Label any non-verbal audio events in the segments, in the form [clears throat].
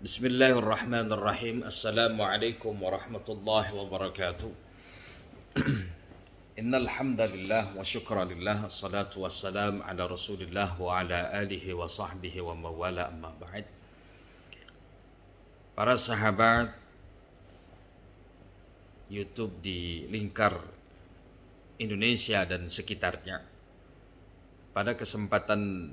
Bismillahirrahmanirrahim. Assalamualaikum warahmatullahi wabarakatuh. [clears throat] Innal wa syukra lillah wassalatu wassalam ala Rasulillah wa ala alihi wa sahbihi wa mawala amma ba'd. Para sahabat YouTube di lingkar Indonesia dan sekitarnya. Pada kesempatan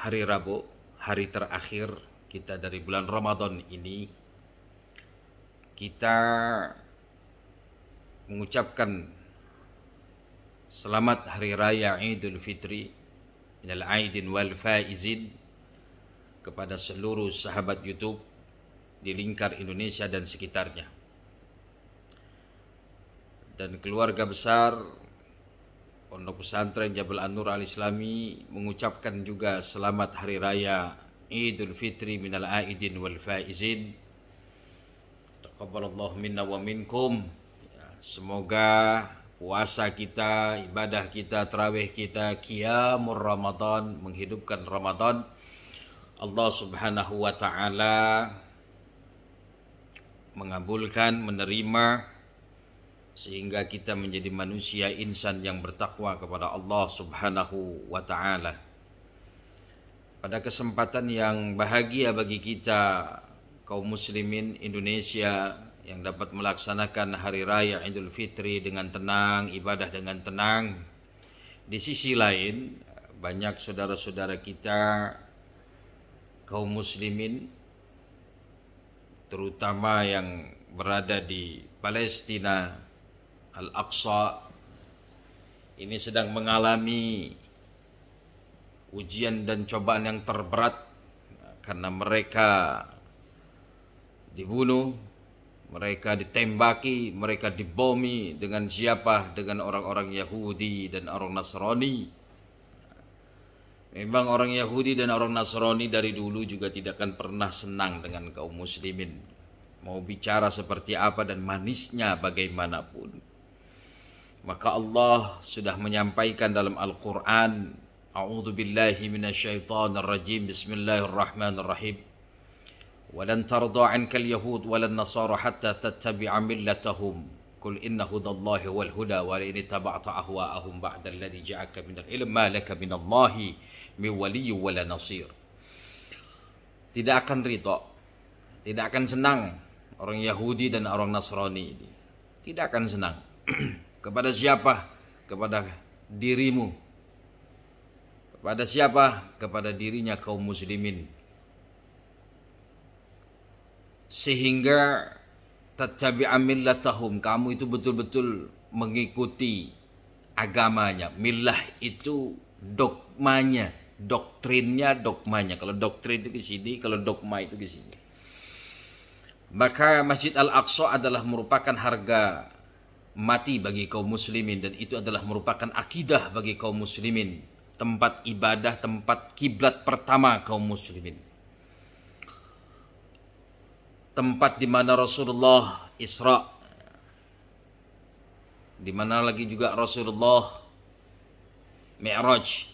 hari Rabu, hari terakhir kita dari bulan Ramadan ini kita mengucapkan selamat hari raya Idul Fitri minal aidin wal faizin kepada seluruh sahabat YouTube di lingkar Indonesia dan sekitarnya. Dan keluarga besar Pondok Pesantren Jabal Anur Al-Islami mengucapkan juga selamat hari raya Idul Fitri minal aidin wal faizin. Taqabbalallahu minna wa minkum. Ya, semoga puasa kita, ibadah kita, terawih kita, kiamur Ramadan, menghidupkan Ramadan. Allah Subhanahu wa taala mengabulkan, menerima sehingga kita menjadi manusia insan yang bertakwa kepada Allah Subhanahu wa taala. Pada kesempatan yang bahagia bagi kita kaum muslimin Indonesia yang dapat melaksanakan hari raya Idul Fitri dengan tenang, ibadah dengan tenang. Di sisi lain, banyak saudara-saudara kita kaum muslimin terutama yang berada di Palestina Al-Aqsa ini sedang mengalami ujian dan cobaan yang terberat karena mereka dibunuh, mereka ditembaki, mereka dibomi dengan siapa? Dengan orang-orang Yahudi dan orang Nasrani. Memang orang Yahudi dan orang Nasrani dari dulu juga tidak akan pernah senang dengan kaum muslimin. Mau bicara seperti apa dan manisnya bagaimanapun. Maka Allah sudah menyampaikan dalam Al-Quran أعوذ بالله من الشيطان الرجيم بسم الله الرحمن الرحيم ولن ترضى عنك اليهود ولا النصارى حتى تتبع ملتهم قل إن هدى الله هو الهدى ولئن اتبعت أهواءهم بعد الذي جاءك من العلم ما لك من الله من ولي ولا نصير tidak akan ridho tidak akan senang orang Yahudi dan orang Nasrani ini tidak akan senang [clears throat] kepada siapa kepada dirimu Kepada siapa? Kepada dirinya kaum muslimin. Sehingga tattabi'a millatahum. Kamu itu betul-betul mengikuti agamanya. Milah itu dogmanya. Doktrinnya dogmanya. Kalau doktrin itu ke sini, kalau dogma itu ke sini. Maka Masjid Al-Aqsa adalah merupakan harga mati bagi kaum muslimin dan itu adalah merupakan akidah bagi kaum muslimin tempat ibadah, tempat kiblat pertama kaum muslimin. Tempat di mana Rasulullah Isra di mana lagi juga Rasulullah Mi'raj.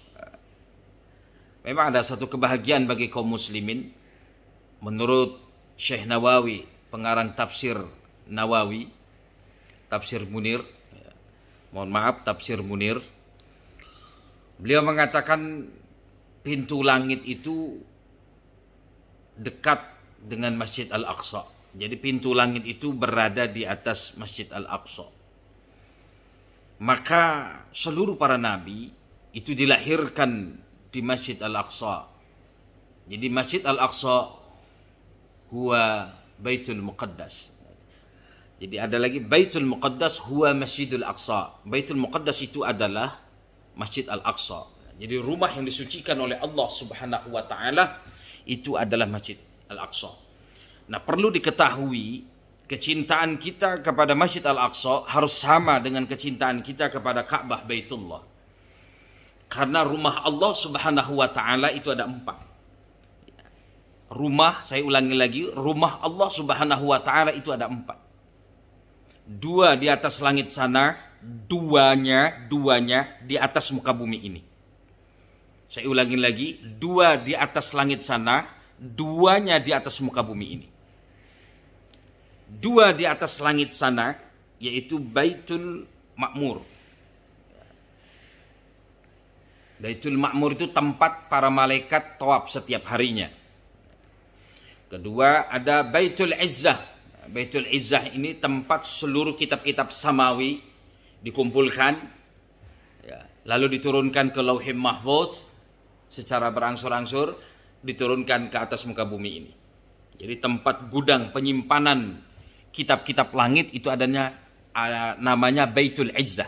Memang ada satu kebahagiaan bagi kaum muslimin menurut Syekh Nawawi, pengarang tafsir Nawawi, tafsir Munir. Ya, mohon maaf, tafsir Munir Beliau mengatakan pintu langit itu dekat dengan Masjid Al-Aqsa. Jadi pintu langit itu berada di atas Masjid Al-Aqsa. Maka seluruh para nabi itu dilahirkan di Masjid Al-Aqsa. Jadi Masjid Al-Aqsa huwa Baitul Muqaddas. Jadi ada lagi Baitul Muqaddas huwa Masjidul Aqsa. Baitul Muqaddas itu adalah Masjid Al-Aqsa. Jadi rumah yang disucikan oleh Allah Subhanahu wa taala itu adalah Masjid Al-Aqsa. Nah, perlu diketahui kecintaan kita kepada Masjid Al-Aqsa harus sama dengan kecintaan kita kepada Ka'bah Baitullah. Karena rumah Allah Subhanahu wa taala itu ada empat. Rumah, saya ulangi lagi, rumah Allah Subhanahu wa taala itu ada empat. Dua di atas langit sana, duanya, duanya di atas muka bumi ini. Saya ulangi lagi, dua di atas langit sana, duanya di atas muka bumi ini. Dua di atas langit sana, yaitu Baitul Makmur. Baitul Makmur itu tempat para malaikat toab setiap harinya. Kedua ada Baitul Izzah. Baitul Izzah ini tempat seluruh kitab-kitab samawi dikumpulkan ya, lalu diturunkan ke Lauhim Mahfuz secara berangsur-angsur diturunkan ke atas muka bumi ini. Jadi tempat gudang penyimpanan kitab-kitab langit itu adanya namanya Baitul Izzah.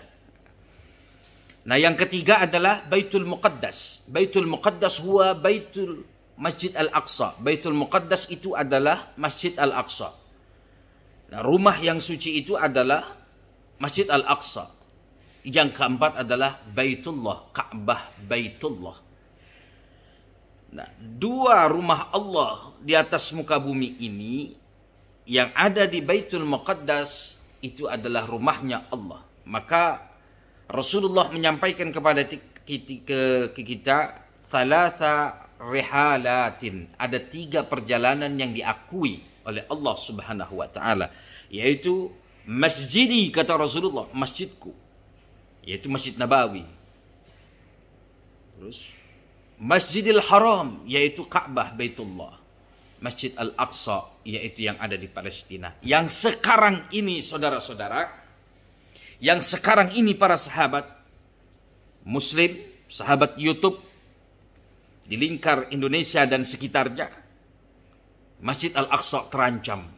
Nah, yang ketiga adalah Baitul Muqaddas. Baitul Muqaddas huwa Baitul Masjid Al-Aqsa. Baitul Muqaddas itu adalah Masjid Al-Aqsa. Nah, rumah yang suci itu adalah Masjid Al-Aqsa. Yang keempat adalah Baitullah, Ka'bah Baitullah. Nah, dua rumah Allah di atas muka bumi ini yang ada di Baitul Muqaddas itu adalah rumahnya Allah. Maka Rasulullah menyampaikan kepada kita thalatha rihalatin. Ada tiga perjalanan yang diakui oleh Allah Subhanahu wa taala, yaitu Masjidi kata Rasulullah, masjidku. Yaitu Masjid Nabawi. Terus Masjidil Haram yaitu Ka'bah Baitullah. Masjid Al-Aqsa yaitu yang ada di Palestina. Yang sekarang ini saudara-saudara, yang sekarang ini para sahabat muslim, sahabat YouTube di lingkar Indonesia dan sekitarnya Masjid Al-Aqsa terancam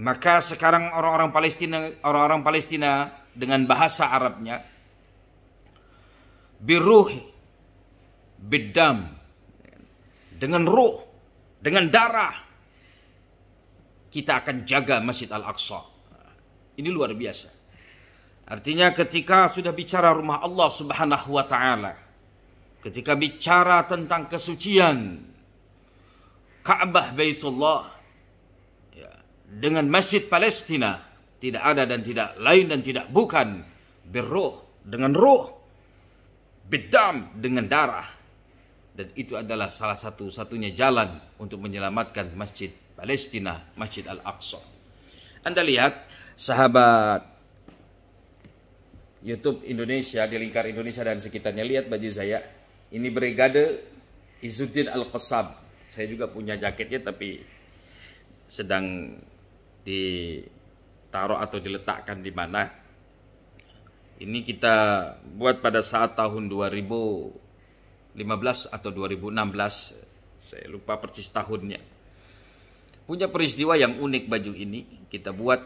maka sekarang orang-orang Palestina, orang-orang Palestina dengan bahasa Arabnya, biruh, bidam, dengan ruh, dengan darah, kita akan jaga Masjid Al-Aqsa. Ini luar biasa. Artinya ketika sudah bicara rumah Allah Subhanahu wa taala, ketika bicara tentang kesucian Ka'bah Baitullah, dengan masjid Palestina tidak ada dan tidak lain dan tidak bukan berroh dengan roh bedam dengan darah dan itu adalah salah satu satunya jalan untuk menyelamatkan masjid Palestina Masjid Al-Aqsa Anda lihat sahabat YouTube Indonesia di lingkar Indonesia dan sekitarnya lihat baju saya ini Brigade Izuddin al Qasab. saya juga punya jaketnya tapi sedang ditaruh atau diletakkan di mana. Ini kita buat pada saat tahun 2015 atau 2016, saya lupa persis tahunnya. Punya peristiwa yang unik baju ini kita buat.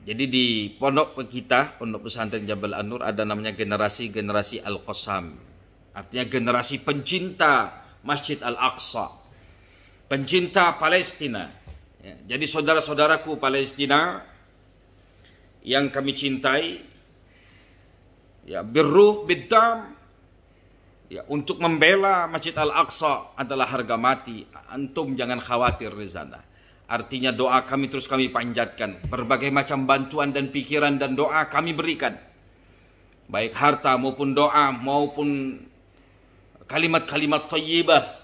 Jadi di pondok kita, pondok pesantren Jabal Anur ada namanya generasi-generasi Al-Qasam. Artinya generasi pencinta Masjid Al-Aqsa. Pencinta Palestina Ya, jadi saudara-saudaraku Palestina yang kami cintai, ya birruh bedam, ya untuk membela Masjid Al-Aqsa adalah harga mati. Antum jangan khawatir di sana. Artinya doa kami terus kami panjatkan. Berbagai macam bantuan dan pikiran dan doa kami berikan. Baik harta maupun doa maupun kalimat-kalimat thayyibah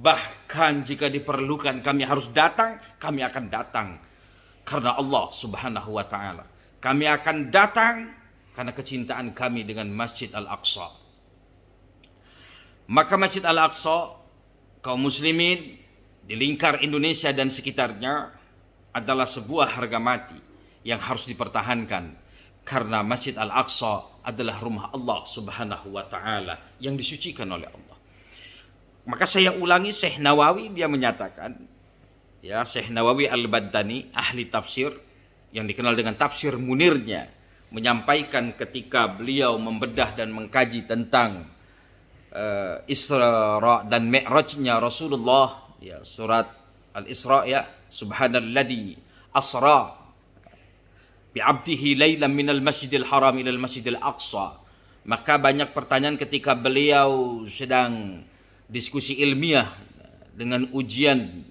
Bahkan jika diperlukan kami harus datang, kami akan datang. Karena Allah subhanahu wa ta'ala. Kami akan datang karena kecintaan kami dengan Masjid Al-Aqsa. Maka Masjid Al-Aqsa, kaum muslimin di lingkar Indonesia dan sekitarnya adalah sebuah harga mati yang harus dipertahankan. Karena Masjid Al-Aqsa adalah rumah Allah subhanahu wa ta'ala yang disucikan oleh Allah. Maka saya ulangi Syekh Nawawi dia menyatakan ya Syekh Nawawi Al-Baddani ahli tafsir yang dikenal dengan tafsir Munirnya menyampaikan ketika beliau membedah dan mengkaji tentang uh, Isra dan Mi'rajnya Rasulullah ya surat Al-Isra ya subhanalladzi asra bi 'abdihi lailan minal masjidil haram ilal masjidil aqsa maka banyak pertanyaan ketika beliau sedang diskusi ilmiah dengan ujian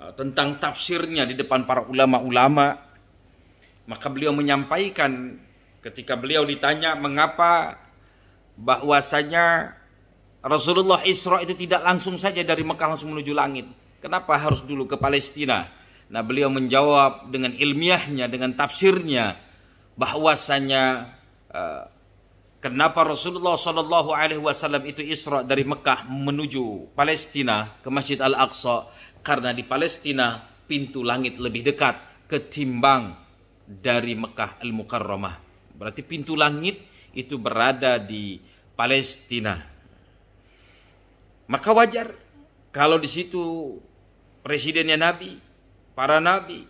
uh, tentang tafsirnya di depan para ulama-ulama maka beliau menyampaikan ketika beliau ditanya mengapa bahwasanya Rasulullah Isra itu tidak langsung saja dari Mekah langsung menuju langit kenapa harus dulu ke Palestina nah beliau menjawab dengan ilmiahnya dengan tafsirnya bahwasanya uh, Kenapa Rasulullah Shallallahu Alaihi Wasallam itu Isra dari Mekah menuju Palestina ke Masjid Al Aqsa? Karena di Palestina pintu langit lebih dekat ketimbang dari Mekah Al Mukarramah. Berarti pintu langit itu berada di Palestina. Maka wajar kalau di situ presidennya Nabi, para Nabi,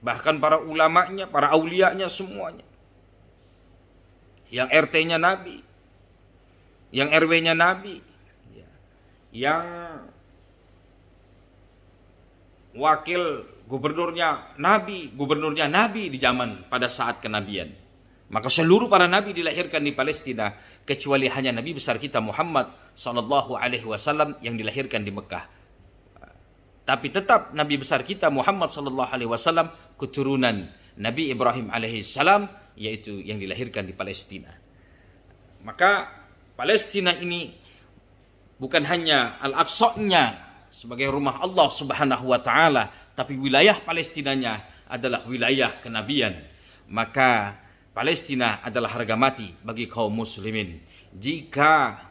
bahkan para ulamanya, para aulianya semuanya yang RT-nya Nabi, yang RW-nya Nabi, yang wakil gubernurnya Nabi, gubernurnya Nabi di zaman pada saat kenabian. Maka seluruh para nabi dilahirkan di Palestina kecuali hanya nabi besar kita Muhammad sallallahu alaihi wasallam yang dilahirkan di Mekah. Tapi tetap nabi besar kita Muhammad sallallahu alaihi wasallam keturunan Nabi Ibrahim alaihi salam yaitu yang dilahirkan di Palestina. Maka Palestina ini bukan hanya Al-Aqsa-nya sebagai rumah Allah Subhanahu wa taala, tapi wilayah Palestinanya adalah wilayah kenabian. Maka Palestina adalah harga mati bagi kaum muslimin. Jika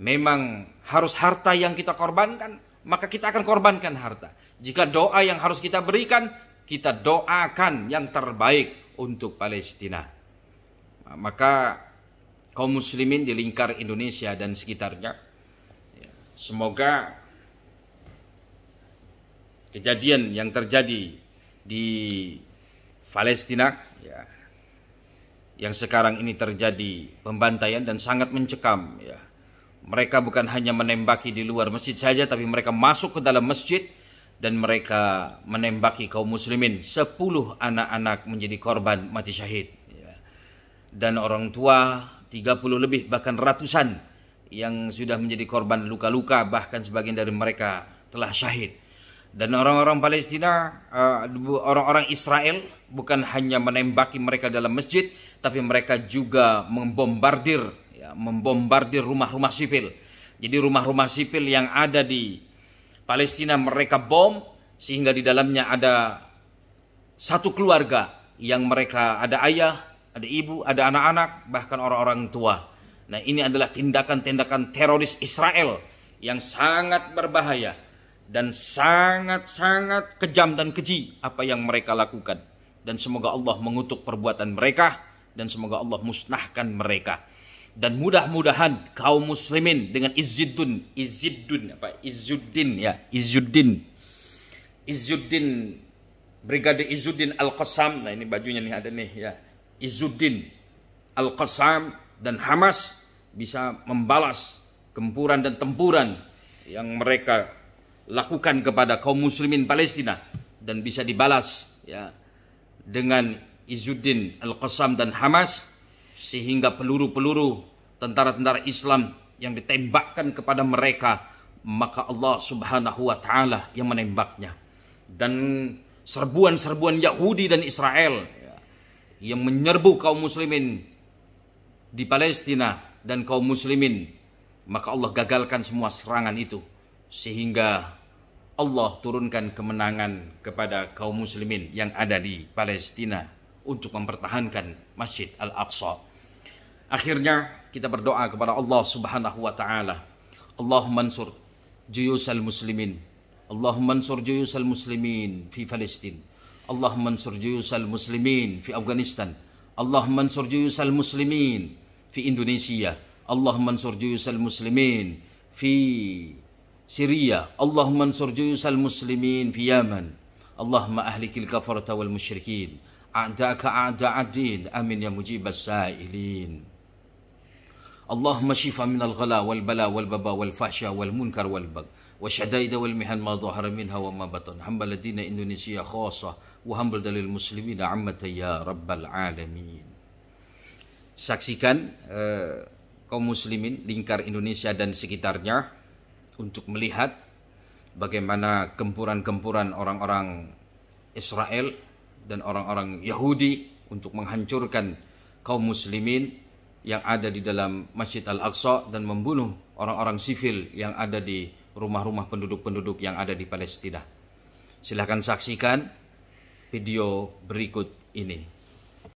memang harus harta yang kita korbankan, maka kita akan korbankan harta. Jika doa yang harus kita berikan, kita doakan yang terbaik untuk Palestina. Maka kaum muslimin di lingkar Indonesia dan sekitarnya ya, semoga kejadian yang terjadi di Palestina ya yang sekarang ini terjadi pembantaian dan sangat mencekam ya mereka bukan hanya menembaki di luar masjid saja tapi mereka masuk ke dalam masjid dan mereka menembaki kaum muslimin. Sepuluh anak-anak menjadi korban mati syahid. Ya. Dan orang tua tiga puluh lebih bahkan ratusan yang sudah menjadi korban luka-luka bahkan sebagian dari mereka telah syahid. Dan orang-orang Palestina, eh, orang-orang Israel bukan hanya menembaki mereka dalam masjid, tapi mereka juga membombardir, ya, membombardir rumah-rumah sipil. Jadi rumah-rumah sipil yang ada di Palestina mereka bom sehingga di dalamnya ada satu keluarga yang mereka ada ayah, ada ibu, ada anak-anak, bahkan orang-orang tua. Nah, ini adalah tindakan-tindakan teroris Israel yang sangat berbahaya dan sangat-sangat kejam dan keji apa yang mereka lakukan. Dan semoga Allah mengutuk perbuatan mereka dan semoga Allah musnahkan mereka dan mudah-mudahan kaum muslimin dengan Izzuddin Izzuddin apa Izzuddin ya Izzuddin Izzuddin Brigade Izzuddin Al-Qassam nah ini bajunya nih ada nih ya Izzuddin Al-Qassam dan Hamas bisa membalas gempuran dan tempuran yang mereka lakukan kepada kaum muslimin Palestina dan bisa dibalas ya dengan Izzuddin Al-Qassam dan Hamas sehingga peluru-peluru tentara-tentara Islam yang ditembakkan kepada mereka maka Allah Subhanahu wa taala yang menembaknya dan serbuan-serbuan Yahudi dan Israel yang menyerbu kaum muslimin di Palestina dan kaum muslimin maka Allah gagalkan semua serangan itu sehingga Allah turunkan kemenangan kepada kaum muslimin yang ada di Palestina untuk mempertahankan Masjid Al-Aqsa akhirnya kita berdoa kepada Allah Subhanahu wa taala. Allahumma ansur juyusal muslimin. Allahumma ansur juyusal muslimin fi Palestin. Allah mansur juyusal muslimin fi Afghanistan. Allah mansur juyusal muslimin fi Indonesia. Allah mansur juyusal muslimin fi Syria. Allah mansur juyusal muslimin fi Yaman. Allah Allahumma ahlikil kafarata wal musyrikin. A'daka a'da ad-din. Amin ya mujibas sa'ilin. Allahumma shifa min al-ghala wal bala wal baba wal fahsya wal munkar wal bag wa shadaida wal mihan ma dhahara minha wa ma batan din Indonesia khosa wa hamba dalil Muslimin ammata ya rabbal alamin Saksikan uh, kaum muslimin lingkar Indonesia dan sekitarnya untuk melihat bagaimana gempuran-gempuran orang-orang Israel dan orang-orang Yahudi untuk menghancurkan kaum muslimin yang ada di dalam Masjid Al-Aqsa dan membunuh orang-orang sivil yang ada di rumah-rumah penduduk-penduduk yang ada di Palestina. Silahkan saksikan video berikut ini.